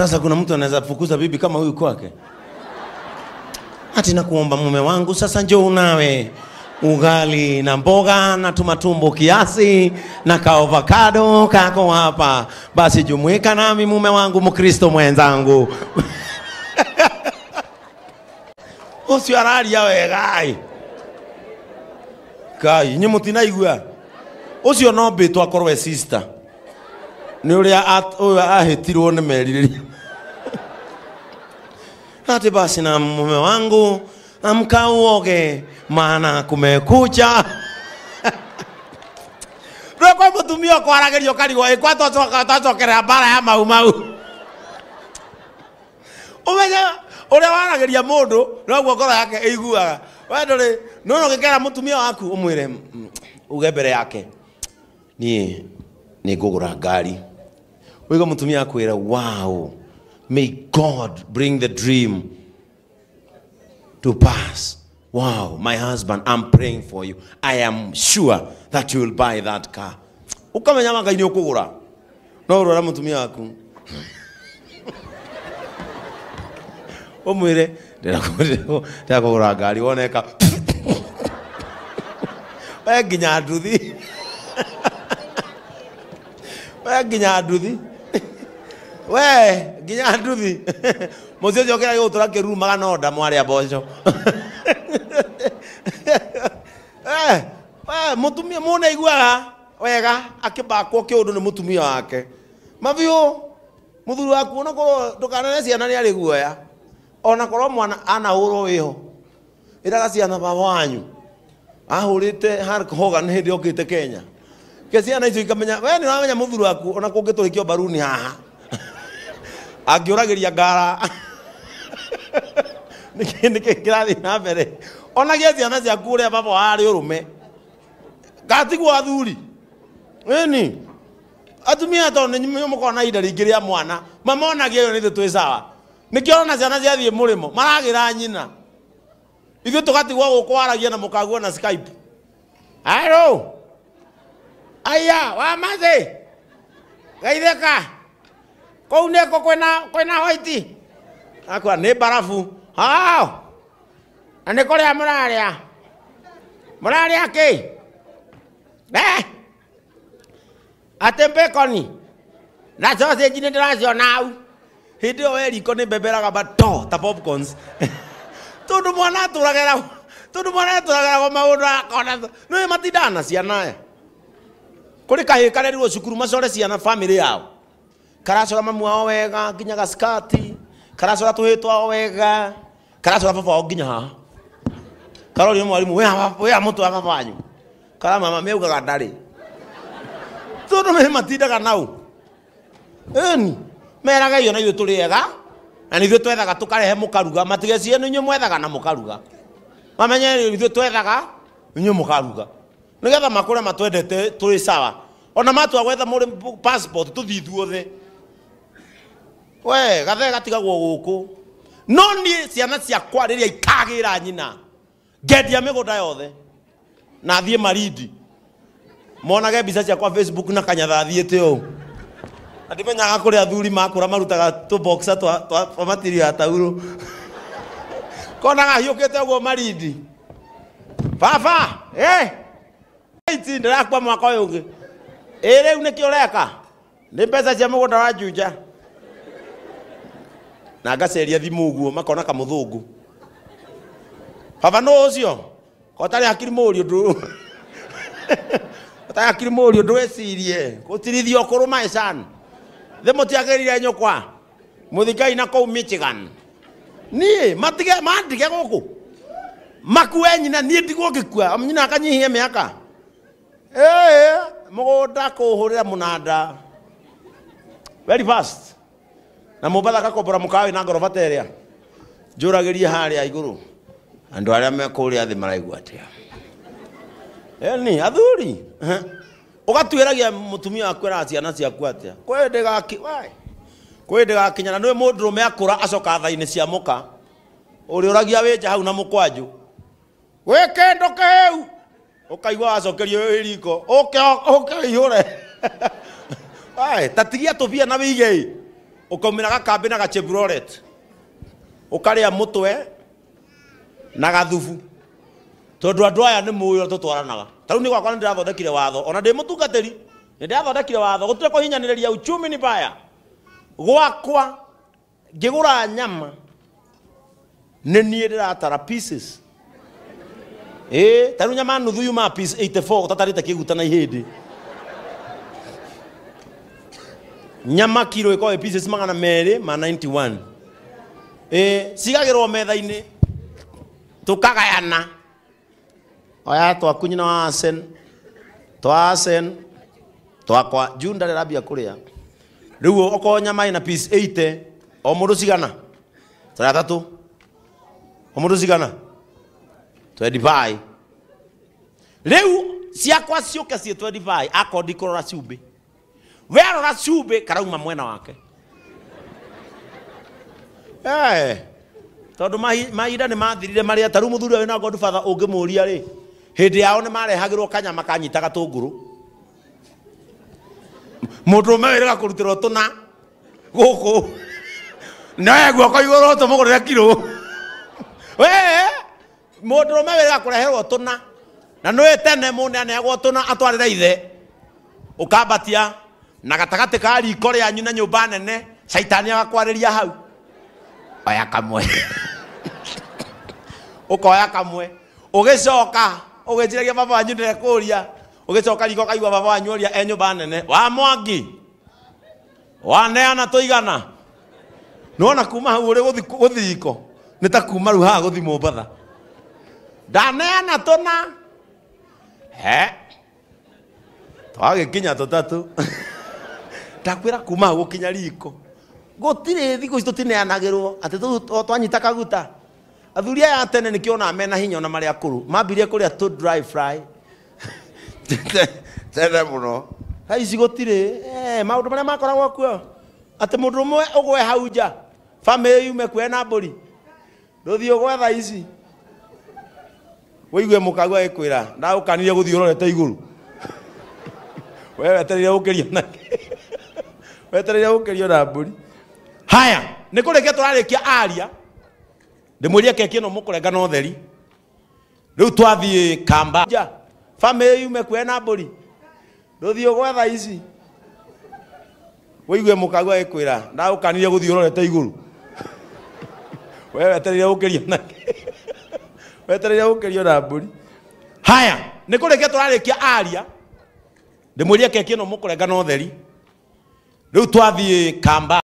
Sasa kuna mtu anaweza fukuza bibi kama huyu kwake? Ati nakuomba mume wangu, sasa njoo unawe ugali na mboga na tumatumbo kiasi na ka avocado kako hapa, basi jumuika nami mume wangu Mkristo mwenzangu usio araria wegai kai nyi mutinaigua usio no mbitwo akorwo e sister ni uria uyu ahitirwo ni meririri ati basi na mume wangu amka uoge, maana kumekucha. rä kwa må tumia å kwaragä å karigwo ä kwa twacokerera mbara ya mau mau å menya å rä a waragä ria må ndå noguo ngoro yake ä iguaga wendå no å gä kera må tumia waku å mwä re uge mbere yake niä nä ngå gå ra ngari å igwo må tumia akwä ra wow May God bring the dream to pass. Wow, my husband, I'm praying for you. I am sure that you will buy that car. Ukamenya maka ini ukugura. No urora mutumia waku. Umwire ndira kugura ngari woneka. Waya nginya nduthi. Waya nginya nduthi we nginya nduthi mucio cio kira gigutura kirumaga no nda mwarä a mboco eh, mutumia mune iguaga wega akibakwo kä å ndå nä mutumia wake mabiå muthuri waku ona korwo ndukanene ciana nä arä guoya ona korwo mwana anahå rwo wä ho ä raga ciana baba wanyu ahå rä te hogan hä ndä okä te kenya ke ciana icio ikamenya we nä ramenya må thuri waku ona kå ngä tå rä kio mbaruni haha angiuragiria ngara nä kirathi na mbere ona gä ciana ciaku å rä a baba warä å rå me ngatigwo athuri ni atumia tondå nä må korwo na mwana mama onagia ä yo nä thä twä ona ciana ciathiä må rä mo maragä ra nyina ithu tå gatigwo gå na må na skype aro aya wamathä gaitheka kou neko kwena kwena hoiti akwa ni barafu hao na nä kå rä a må rarä a må rarä a kä atä mbäkoni na sausage nä ndä raciona au hä ndä ä yo weriko nä mbemberaga mato ta popcorns tondå mwana atå ragera tondå mwana atå rageragwo maå ndå akona nä matindaa na ciana aya kå rä kahä karerirwo cukuru macore ciana bamä rä yao karacora mamu wao wega nginya gaskati karacora tuhi ao wega karacora baba wao nginya haha karori mwarimu wea mutu wa babanyu kara mama meugaga ndarĩ tondũ me matindaga nau ĩni meraga iyo na ithuĩ tũrĩ ega na nĩ ithuĩ twethaga tũkarehe mũkaruga matigecie nĩ inyuĩ mwethaga na mũkaruga mamenye ithuĩ twethaga inyuĩ mũkaruga nĩgetha makũre matwendete tũrĩ sawa ona matua gwetha mũrĩ passport tũthiĩ ithuothe we gathe gatigagwo guku no niä ciana ciakwa rä rä ikagä ra nyina ngendia mä gå nda yothe na thiä maridi monage mbica ciakwa facebook na kanyathathiä te å ndimenyaga kå rä athuri makå ra marutaga tåboxa twa matirio ya taurå konaga hiå kä te å guo marindi baba eh! ndä rakua mwaka å yå ngä ä rä u nä kä å reka nä mbeca cia må gå nda wa njunja na ngaceria thimu uguo makona kamuthungu baba no ucio kotari akiri muri undu kotari akiri muri undu wecirie gutirithio kuru my son the mutiagirire nyokwa muthikai na kou michigan ni matige mandige goku makue nyina ni ndigo ngikua nyina akanyihia miaka ee mugunda kuhurira munanda very fast na mubatha gakombora mukawe na ngoroba teria njuragiria haria iguru andu aria mekuria thi maraigua atia yani athuri ugatuiragia mutumia akwira ciana ciaku atia kwi ndigaki wai kwi ndigakinyana nä må ndå akura acoka thainä cia må ka å rä å ragia wä nja hau na må kwanjå gwä kä ndå kä u å kaigua wacokerio wä riko å ke ihå re tatigia tå bia na wä igä ukaumira gakambi na gacheburoret ukaria mutwe na gathubu tondu andu aya ni muyo tutwaranaga tariu ni gwakwa ndirathondekire watho ona ndi mutungatiri ni ndirathondekire watho gutire kuhinyaniriria uchumi ni baya gwakwa ngigura nyama ni nie ndiratara pieces ä e, tariu nyama nuthu yuma piece 84 utatarite kiguta na ihindi nyama kiro ikoe pieces magana meri ma 91 eh sigagirwo metha-ini tukagayana oya twakunyi na wasen twasen twakwa juu ndarerambia rä riu okorwo nyama ina piece ite o ndå cigana taratatu o ndå cigana rä u ciakwa ciuke ciä 25 akondikå rora ciumbä werora cumbä karauma mwena wake tondå mahinda nä mathirire marä a tarä u må thuri na godfather å ngä må ria rä hä ndä yao nä marehagä rwo kanyama kanyita tå ngå rå må ndå me wä rä rega kå rutä rwo tå na gå kå noe igå rå tå må gå rä re kirå må ndå rå me wä rä rega kå reherwo tå na na nä tene må ne aneagwo tå na atwarä re ithe å kambatia na gatagatä ka riko rä anyu na nyå mba nene caitani agakwarä ria hau oya kamwe å koya kamwe å gä coka å gä njä baba wanyu ndä rekå ria å gä coka riko kaigua baba wanyu å ria e nyå mba nene wa mwangi waneana tå igana nona kuma hau å rä gå thiriko nä ta kuma rä u haha gå thi må mbatha ndaneana tå na he twagä kinya tå tatå ndakwä kuma gå riko gå tirä thikå ici tå tineanagä rwo atä twanyita kaguta athuri aya tene nä kä onaga mena hinya ona marä a kå rå mambirie kå rä a tå tene må no thaici gå tirä ee, maå ndå marä a mwe å hauja hau nja bamä yume kuoe na mbå ri ndå thiä å gwe thaici wä igue må kagua gä kwä ra ndaå wetereire gukirio na mburi haya nä kå rä kia tå rarä kia aria ndä mwä rie keki ä no må kå renga na ũtheri rä u twathiä kamba ja bamä rä yume kuoya na mbå ri ndå thiä å ici wä igue må kagu agä kwä ra ndagå kanirie gå thiä å rorete igå rå we wetereire gå na wetereire gå kä na mbå ri haya nä kå rä kia tå rarä kia aria ndä mwä rie keki ä no må kå renga na Le toi vie kamba